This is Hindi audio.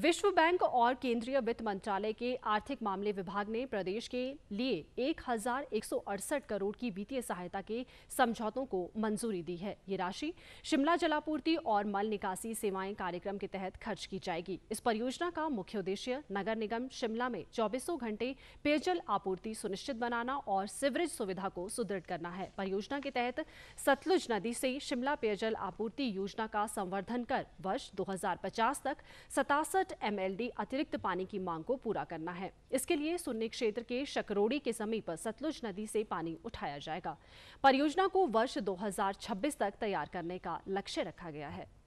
विश्व बैंक और केंद्रीय वित्त मंत्रालय के आर्थिक मामले विभाग ने प्रदेश के लिए एक करोड़ की वित्तीय सहायता के समझौतों को मंजूरी दी है ये राशि शिमला जलापूर्ति और मल निकासी सेवाएं कार्यक्रम के तहत खर्च की जाएगी इस परियोजना का मुख्य उद्देश्य नगर निगम शिमला में चौबीसों घंटे पेयजल आपूर्ति सुनिश्चित बनाना और सिवरेज सुविधा को सुदृढ़ करना है परियोजना के तहत सतलुज नदी से शिमला पेयजल आपूर्ति योजना का संवर्धन कर वर्ष दो तक सतासठ सड़सठ एम अतिरिक्त पानी की मांग को पूरा करना है इसके लिए सुन्नी क्षेत्र के शकरोड़ी के समीप सतलुज नदी से पानी उठाया जाएगा परियोजना को वर्ष 2026 तक तैयार करने का लक्ष्य रखा गया है